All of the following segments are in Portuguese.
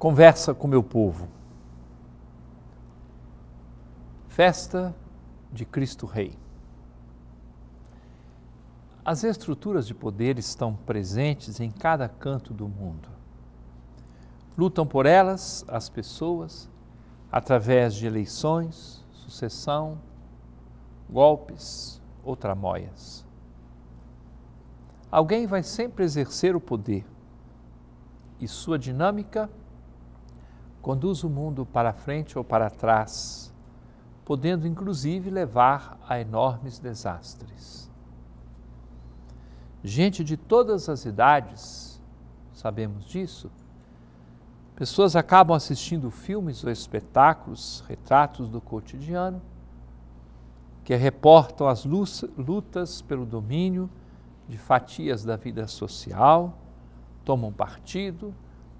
conversa com meu povo. Festa de Cristo Rei. As estruturas de poder estão presentes em cada canto do mundo. Lutam por elas as pessoas através de eleições, sucessão, golpes ou tramóias. Alguém vai sempre exercer o poder e sua dinâmica conduz o mundo para frente ou para trás, podendo inclusive levar a enormes desastres. Gente de todas as idades, sabemos disso, pessoas acabam assistindo filmes ou espetáculos, retratos do cotidiano, que reportam as lutas pelo domínio de fatias da vida social, tomam partido,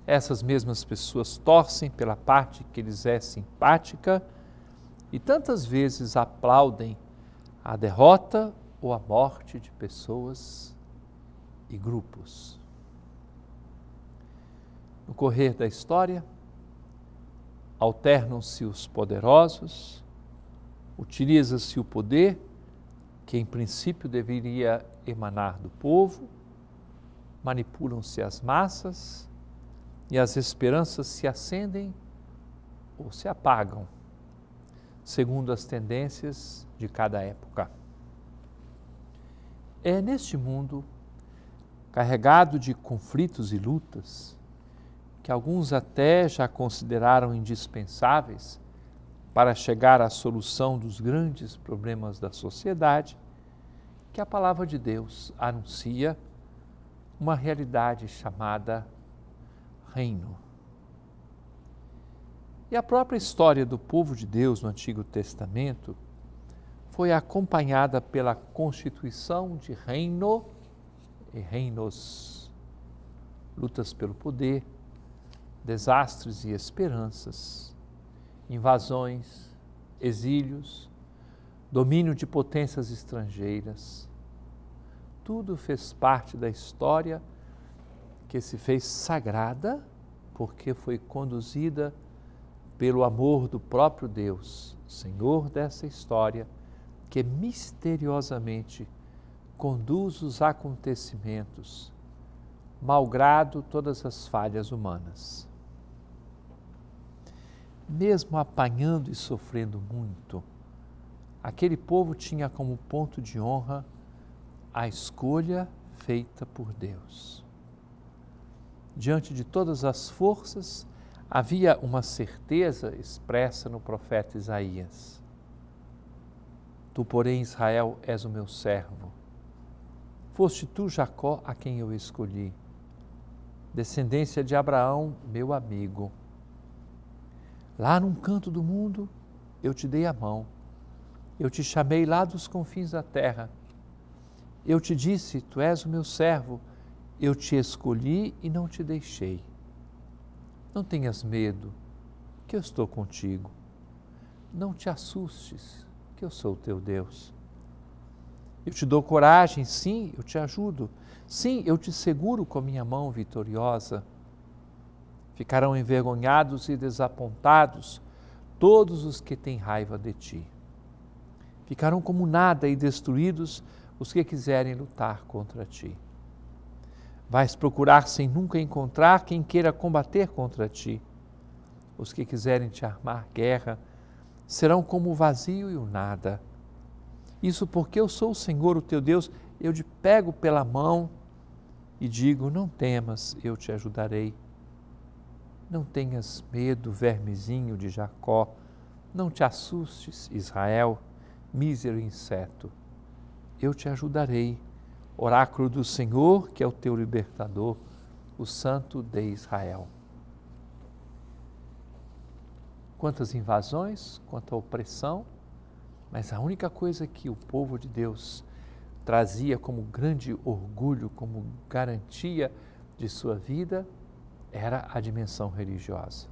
essas mesmas pessoas torcem pela parte que lhes é simpática e tantas vezes aplaudem a derrota ou a morte de pessoas e grupos. No correr da história, alternam-se os poderosos, utiliza-se o poder, que em princípio deveria emanar do povo, manipulam-se as massas e as esperanças se acendem ou se apagam, segundo as tendências de cada época. É neste mundo, carregado de conflitos e lutas, que alguns até já consideraram indispensáveis para chegar à solução dos grandes problemas da sociedade, que a palavra de Deus anuncia uma realidade chamada reino. E a própria história do povo de Deus no Antigo Testamento foi acompanhada pela constituição de reino e reinos, lutas pelo poder, desastres e esperanças, invasões, exílios, domínio de potências estrangeiras. Tudo fez parte da história que se fez sagrada porque foi conduzida pelo amor do próprio Deus, Senhor dessa história, que misteriosamente conduz os acontecimentos, malgrado todas as falhas humanas. Mesmo apanhando e sofrendo muito, aquele povo tinha como ponto de honra a escolha feita por Deus diante de todas as forças, havia uma certeza expressa no profeta Isaías. Tu, porém, Israel, és o meu servo. Foste tu, Jacó, a quem eu escolhi. Descendência de Abraão, meu amigo. Lá num canto do mundo, eu te dei a mão. Eu te chamei lá dos confins da terra. Eu te disse: Tu és o meu servo eu te escolhi e não te deixei. Não tenhas medo, que eu estou contigo. Não te assustes, que eu sou o teu Deus. Eu te dou coragem, sim, eu te ajudo. Sim, eu te seguro com a minha mão vitoriosa. Ficarão envergonhados e desapontados todos os que têm raiva de ti. Ficarão como nada e destruídos os que quiserem lutar contra ti. Vais procurar sem nunca encontrar quem queira combater contra ti. Os que quiserem te armar guerra serão como o vazio e o nada. Isso porque eu sou o Senhor, o teu Deus, eu te pego pela mão e digo: Não temas, eu te ajudarei. Não tenhas medo, vermezinho de Jacó, não te assustes, Israel, mísero inseto. Eu te ajudarei oráculo do Senhor, que é o teu libertador, o Santo de Israel. Quantas invasões, quanta opressão, mas a única coisa que o povo de Deus trazia como grande orgulho, como garantia de sua vida, era a dimensão religiosa.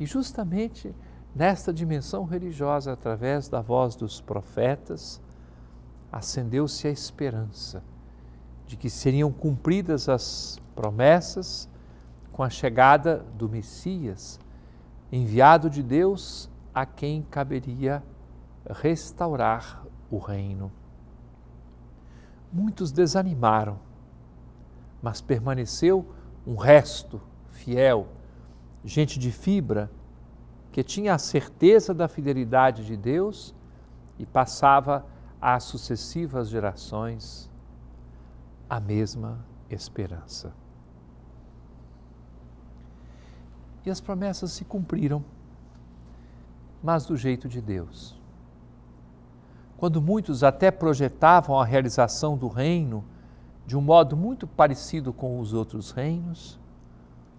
E justamente nesta dimensão religiosa, através da voz dos profetas, acendeu-se a esperança de que seriam cumpridas as promessas com a chegada do Messias, enviado de Deus a quem caberia restaurar o reino. Muitos desanimaram, mas permaneceu um resto fiel, gente de fibra, que tinha a certeza da fidelidade de Deus e passava a às sucessivas gerações a mesma esperança. E as promessas se cumpriram, mas do jeito de Deus. Quando muitos até projetavam a realização do reino de um modo muito parecido com os outros reinos,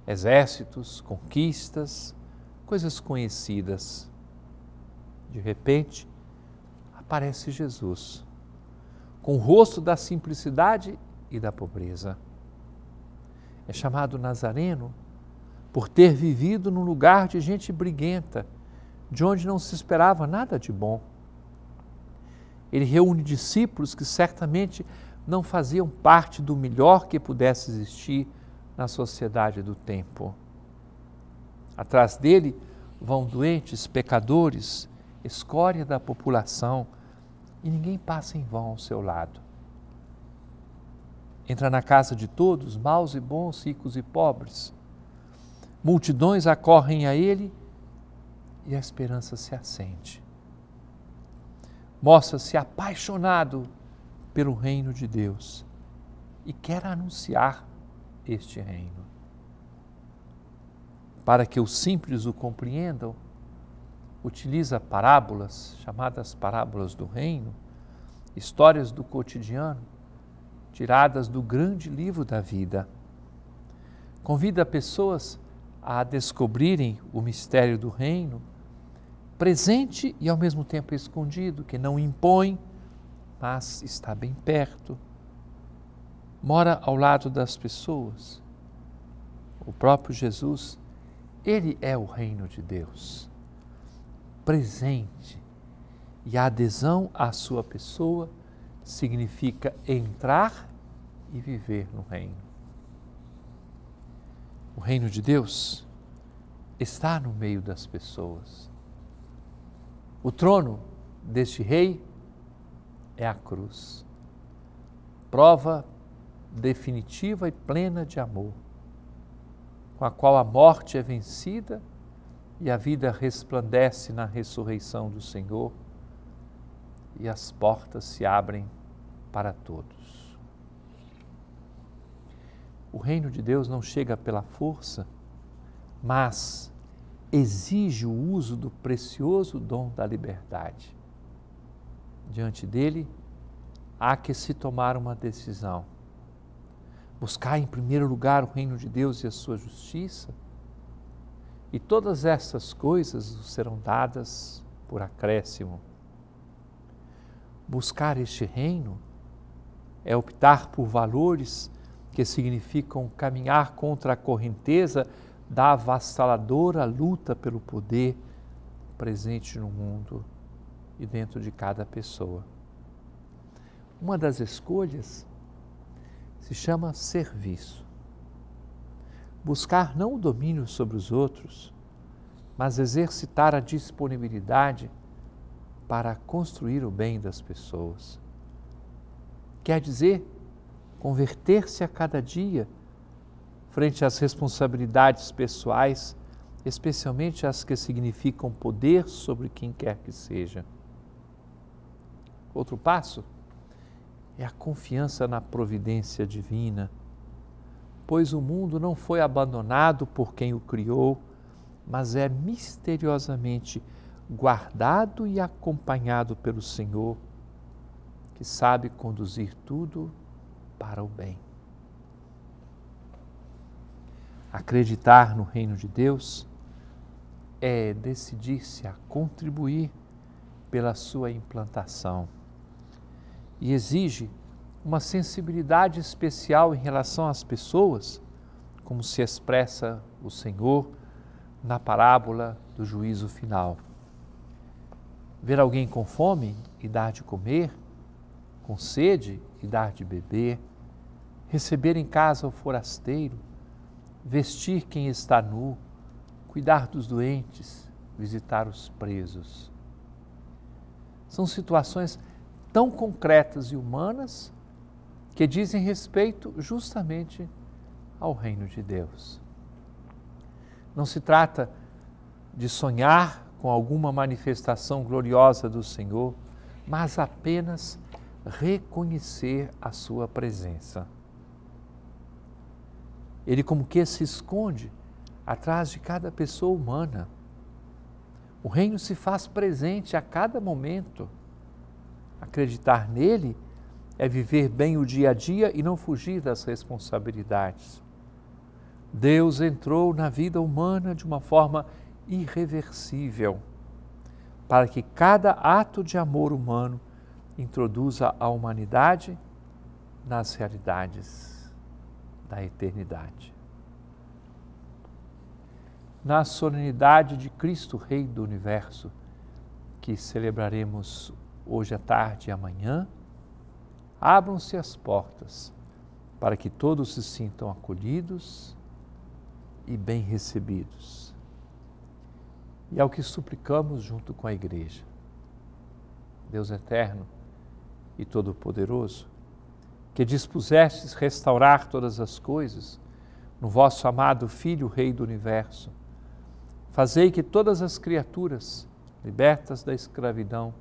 exércitos, conquistas, coisas conhecidas. De repente, aparece Jesus, com o rosto da simplicidade e da pobreza. É chamado Nazareno por ter vivido num lugar de gente briguenta, de onde não se esperava nada de bom. Ele reúne discípulos que certamente não faziam parte do melhor que pudesse existir na sociedade do tempo. Atrás dele vão doentes, pecadores, escória da população, e ninguém passa em vão ao seu lado. Entra na casa de todos, maus e bons, ricos e pobres. Multidões acorrem a ele e a esperança se acende. Mostra-se apaixonado pelo reino de Deus e quer anunciar este reino. Para que os simples o compreendam, utiliza parábolas, chamadas parábolas do reino, histórias do cotidiano, tiradas do grande livro da vida. Convida pessoas a descobrirem o mistério do reino, presente e ao mesmo tempo escondido, que não impõe, mas está bem perto, mora ao lado das pessoas. O próprio Jesus, ele é o reino de Deus presente. E a adesão à sua pessoa significa entrar e viver no reino. O reino de Deus está no meio das pessoas. O trono deste rei é a cruz, prova definitiva e plena de amor, com a qual a morte é vencida e a vida resplandece na ressurreição do Senhor e as portas se abrem para todos. O reino de Deus não chega pela força, mas exige o uso do precioso dom da liberdade. Diante dele, há que se tomar uma decisão. Buscar em primeiro lugar o reino de Deus e a sua justiça e todas essas coisas serão dadas por acréscimo. Buscar este reino é optar por valores que significam caminhar contra a correnteza da avassaladora luta pelo poder presente no mundo e dentro de cada pessoa. Uma das escolhas se chama serviço buscar não o domínio sobre os outros, mas exercitar a disponibilidade para construir o bem das pessoas. Quer dizer, converter-se a cada dia frente às responsabilidades pessoais, especialmente as que significam poder sobre quem quer que seja. Outro passo é a confiança na providência divina pois o mundo não foi abandonado por quem o criou, mas é misteriosamente guardado e acompanhado pelo Senhor, que sabe conduzir tudo para o bem. Acreditar no reino de Deus é decidir-se a contribuir pela sua implantação e exige uma sensibilidade especial em relação às pessoas, como se expressa o Senhor na parábola do juízo final. Ver alguém com fome e dar de comer, com sede e dar de beber, receber em casa o forasteiro, vestir quem está nu, cuidar dos doentes, visitar os presos. São situações tão concretas e humanas que dizem respeito justamente ao reino de Deus. Não se trata de sonhar com alguma manifestação gloriosa do Senhor, mas apenas reconhecer a sua presença. Ele como que se esconde atrás de cada pessoa humana. O reino se faz presente a cada momento. Acreditar nele é viver bem o dia a dia e não fugir das responsabilidades. Deus entrou na vida humana de uma forma irreversível, para que cada ato de amor humano introduza a humanidade nas realidades da eternidade. Na solenidade de Cristo, Rei do Universo, que celebraremos hoje à tarde e amanhã, Abram-se as portas para que todos se sintam acolhidos e bem recebidos. E é o que suplicamos junto com a Igreja. Deus eterno e todo-poderoso, que dispusestes restaurar todas as coisas no vosso amado Filho, Rei do Universo, fazei que todas as criaturas, libertas da escravidão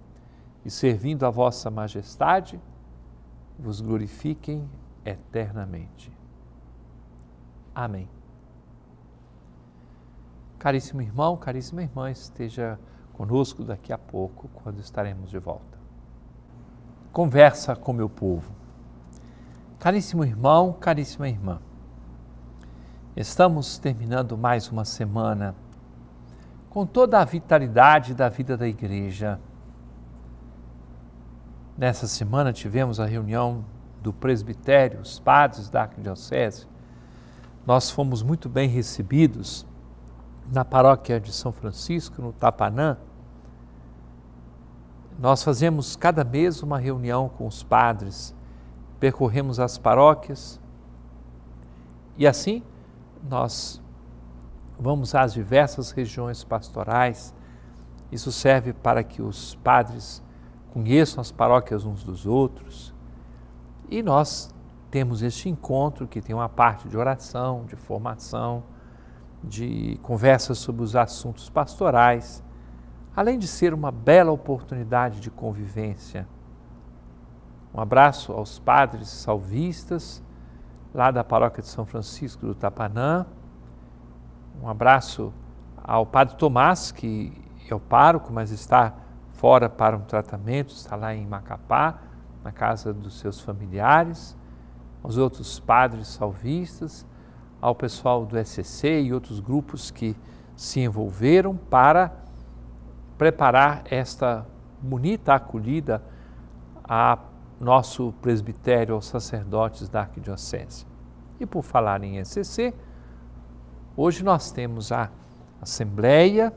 e servindo a vossa majestade, vos glorifiquem eternamente. Amém. Caríssimo irmão, caríssima irmã, esteja conosco daqui a pouco, quando estaremos de volta. Conversa com meu povo. Caríssimo irmão, caríssima irmã, estamos terminando mais uma semana com toda a vitalidade da vida da igreja Nessa semana tivemos a reunião do presbitério, os padres da arquidiocese. Nós fomos muito bem recebidos na paróquia de São Francisco, no Tapanã. Nós fazemos cada mês uma reunião com os padres, percorremos as paróquias e assim nós vamos às diversas regiões pastorais. Isso serve para que os padres conheçam as paróquias uns dos outros. E nós temos este encontro que tem uma parte de oração, de formação, de conversas sobre os assuntos pastorais, além de ser uma bela oportunidade de convivência. Um abraço aos padres salvistas lá da paróquia de São Francisco do Tapanã. Um abraço ao padre Tomás, que é o pároco, mas está fora para um tratamento, está lá em Macapá, na casa dos seus familiares, aos outros padres salvistas, ao pessoal do SCC e outros grupos que se envolveram para preparar esta bonita acolhida a nosso presbitério, aos sacerdotes da Arquidiocese. E por falar em SCC, hoje nós temos a Assembleia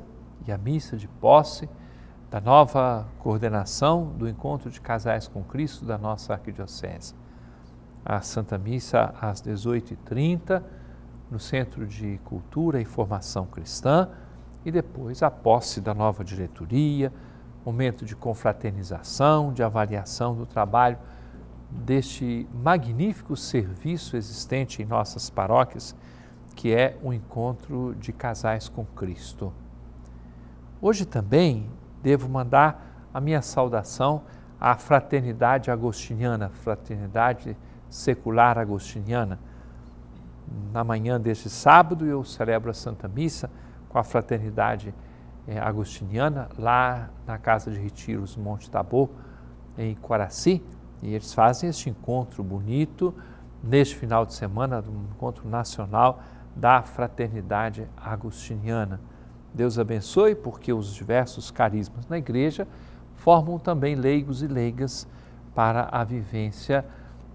e a missa de posse da nova coordenação do encontro de casais com Cristo da nossa arquidiocese. A Santa Missa às 18h30 no Centro de Cultura e Formação Cristã e depois a posse da nova diretoria, momento de confraternização, de avaliação do trabalho deste magnífico serviço existente em nossas paróquias, que é o encontro de casais com Cristo. Hoje também devo mandar a minha saudação à fraternidade agostiniana, fraternidade secular agostiniana. Na manhã deste sábado eu celebro a Santa Missa com a fraternidade eh, agostiniana lá na Casa de Retiros Monte Tabor, em Quaraci, e eles fazem este encontro bonito neste final de semana, um encontro nacional da fraternidade agostiniana. Deus abençoe, porque os diversos carismas na igreja formam também leigos e leigas para a vivência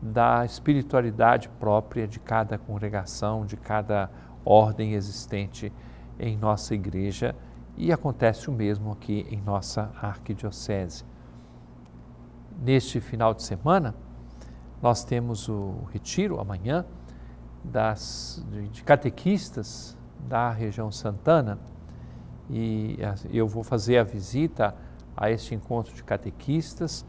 da espiritualidade própria de cada congregação, de cada ordem existente em nossa igreja e acontece o mesmo aqui em nossa arquidiocese. Neste final de semana, nós temos o retiro amanhã das, de catequistas da região Santana e assim, eu vou fazer a visita a este encontro de catequistas.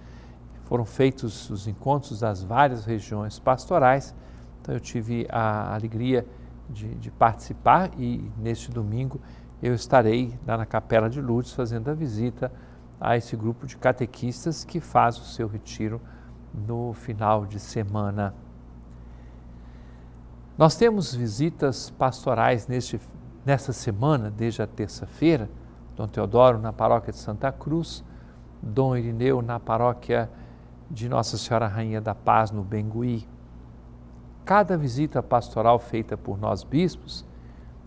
Foram feitos os encontros das várias regiões pastorais, então eu tive a alegria de, de participar e neste domingo eu estarei lá na Capela de Lourdes fazendo a visita a esse grupo de catequistas que faz o seu retiro no final de semana. Nós temos visitas pastorais neste Nessa semana, desde a terça-feira, Dom Teodoro na paróquia de Santa Cruz, Dom Irineu na paróquia de Nossa Senhora Rainha da Paz, no Bengui. Cada visita pastoral feita por nós bispos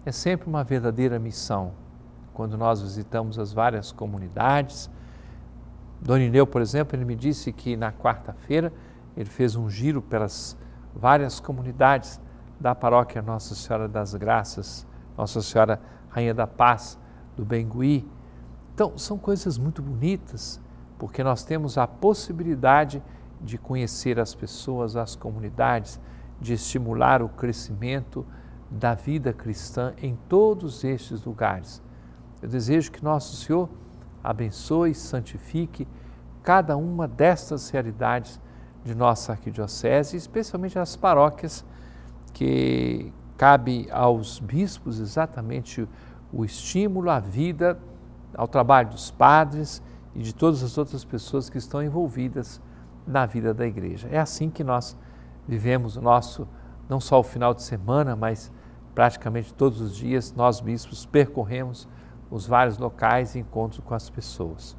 é sempre uma verdadeira missão. Quando nós visitamos as várias comunidades, Dom Irineu, por exemplo, ele me disse que na quarta-feira ele fez um giro pelas várias comunidades da paróquia Nossa Senhora das Graças nossa Senhora Rainha da Paz, do Bengui. Então, são coisas muito bonitas, porque nós temos a possibilidade de conhecer as pessoas, as comunidades, de estimular o crescimento da vida cristã em todos estes lugares. Eu desejo que Nosso Senhor abençoe, santifique cada uma destas realidades de nossa arquidiocese, especialmente as paróquias que Cabe aos bispos exatamente o estímulo à vida, ao trabalho dos padres e de todas as outras pessoas que estão envolvidas na vida da igreja. É assim que nós vivemos o nosso, não só o final de semana, mas praticamente todos os dias, nós bispos percorremos os vários locais e encontros com as pessoas.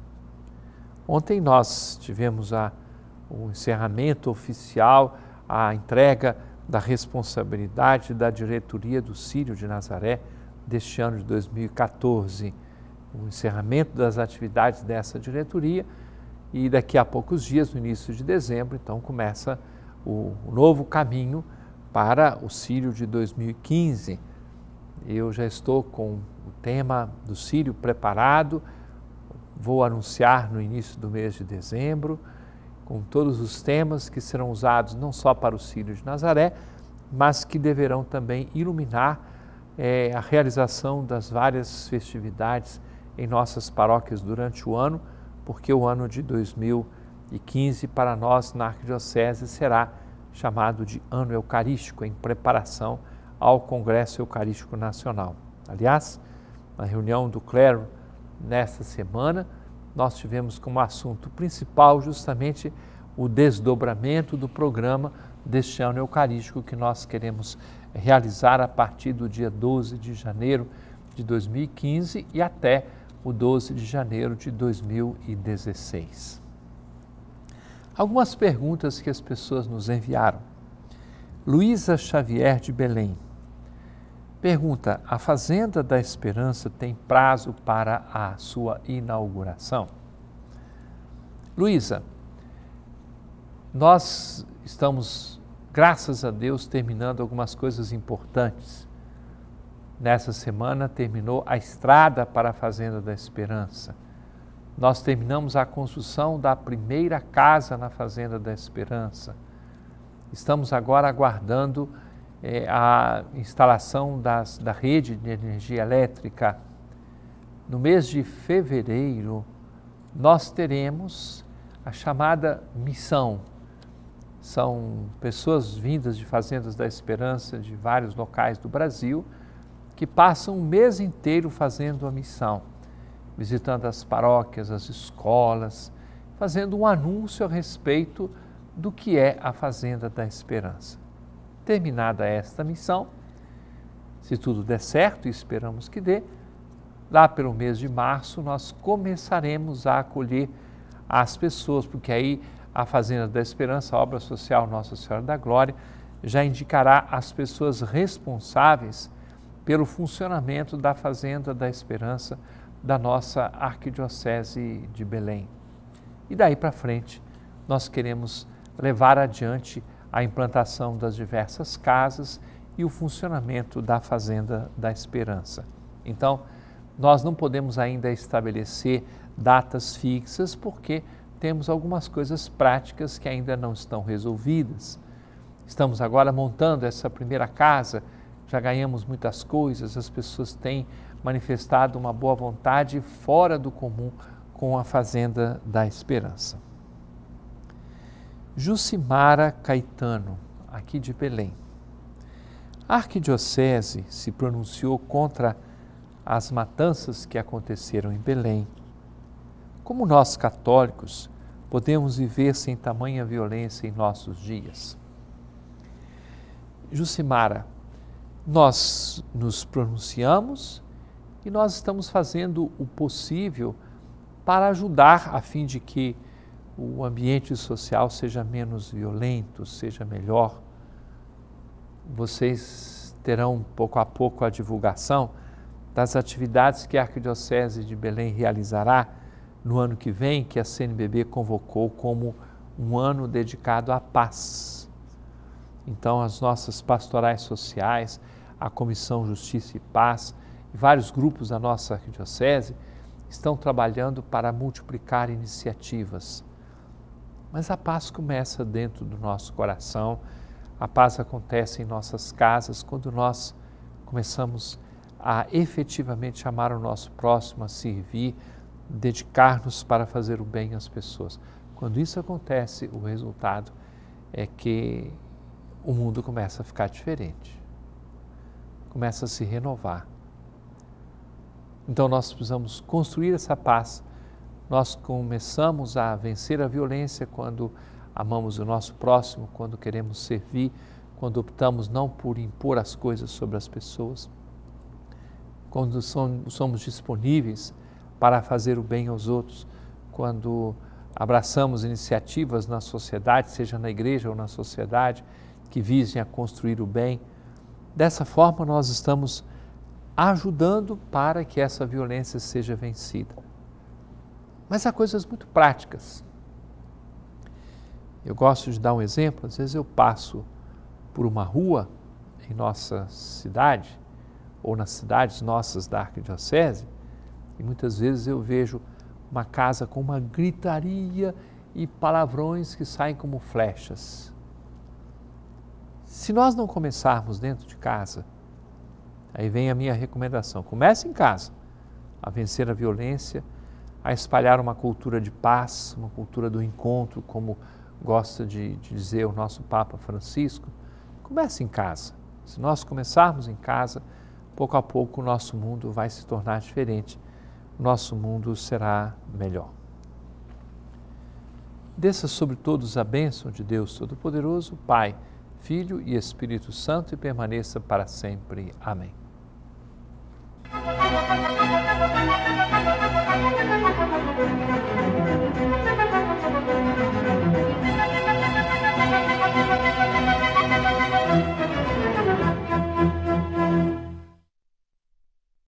Ontem nós tivemos a, o encerramento oficial, a entrega da responsabilidade da diretoria do Círio de Nazaré deste ano de 2014, o encerramento das atividades dessa diretoria e daqui a poucos dias, no início de dezembro, então começa o novo caminho para o Círio de 2015. Eu já estou com o tema do Círio preparado, vou anunciar no início do mês de dezembro com todos os temas que serão usados não só para os filhos de Nazaré, mas que deverão também iluminar é, a realização das várias festividades em nossas paróquias durante o ano, porque o ano de 2015 para nós na Arquidiocese será chamado de Ano Eucarístico, em preparação ao Congresso Eucarístico Nacional. Aliás, a reunião do clero nesta semana nós tivemos como assunto principal justamente o desdobramento do programa deste ano eucarístico que nós queremos realizar a partir do dia 12 de janeiro de 2015 e até o 12 de janeiro de 2016. Algumas perguntas que as pessoas nos enviaram. Luísa Xavier de Belém Pergunta: a Fazenda da Esperança tem prazo para a sua inauguração? Luísa, nós estamos, graças a Deus, terminando algumas coisas importantes. Nessa semana terminou a estrada para a Fazenda da Esperança. Nós terminamos a construção da primeira casa na Fazenda da Esperança. Estamos agora aguardando é, a instalação das, da rede de energia elétrica. No mês de fevereiro, nós teremos a chamada missão. São pessoas vindas de Fazendas da Esperança de vários locais do Brasil que passam um mês inteiro fazendo a missão, visitando as paróquias, as escolas, fazendo um anúncio a respeito do que é a Fazenda da Esperança terminada esta missão, se tudo der certo, e esperamos que dê, lá pelo mês de março nós começaremos a acolher as pessoas, porque aí a Fazenda da Esperança, a obra social Nossa Senhora da Glória, já indicará as pessoas responsáveis pelo funcionamento da Fazenda da Esperança da nossa Arquidiocese de Belém. E daí para frente, nós queremos levar adiante a implantação das diversas casas e o funcionamento da Fazenda da Esperança. Então, nós não podemos ainda estabelecer datas fixas porque temos algumas coisas práticas que ainda não estão resolvidas. Estamos agora montando essa primeira casa, já ganhamos muitas coisas, as pessoas têm manifestado uma boa vontade fora do comum com a Fazenda da Esperança. Jucimara Caetano, aqui de Belém. A arquidiocese se pronunciou contra as matanças que aconteceram em Belém. Como nós católicos podemos viver sem tamanha violência em nossos dias? Jucimara, nós nos pronunciamos e nós estamos fazendo o possível para ajudar a fim de que o ambiente social seja menos violento, seja melhor. Vocês terão pouco a pouco a divulgação das atividades que a Arquidiocese de Belém realizará no ano que vem, que a CNBB convocou como um ano dedicado à paz. Então, as nossas pastorais sociais, a Comissão Justiça e Paz, vários grupos da nossa Arquidiocese estão trabalhando para multiplicar iniciativas mas a paz começa dentro do nosso coração, a paz acontece em nossas casas quando nós começamos a efetivamente amar o nosso próximo, a servir, dedicar-nos para fazer o bem às pessoas. Quando isso acontece, o resultado é que o mundo começa a ficar diferente, começa a se renovar. Então nós precisamos construir essa paz nós começamos a vencer a violência quando amamos o nosso próximo, quando queremos servir, quando optamos não por impor as coisas sobre as pessoas, quando somos disponíveis para fazer o bem aos outros, quando abraçamos iniciativas na sociedade, seja na igreja ou na sociedade, que visem a construir o bem. Dessa forma, nós estamos ajudando para que essa violência seja vencida. Mas há coisas muito práticas. Eu gosto de dar um exemplo, às vezes eu passo por uma rua em nossa cidade, ou nas cidades nossas da Arquidiocese, e muitas vezes eu vejo uma casa com uma gritaria e palavrões que saem como flechas. Se nós não começarmos dentro de casa, aí vem a minha recomendação: comece em casa a vencer a violência a espalhar uma cultura de paz, uma cultura do encontro, como gosta de, de dizer o nosso Papa Francisco, comece em casa. Se nós começarmos em casa, pouco a pouco o nosso mundo vai se tornar diferente, o nosso mundo será melhor. Desça sobre todos a bênção de Deus Todo-Poderoso, Pai, Filho e Espírito Santo e permaneça para sempre. Amém.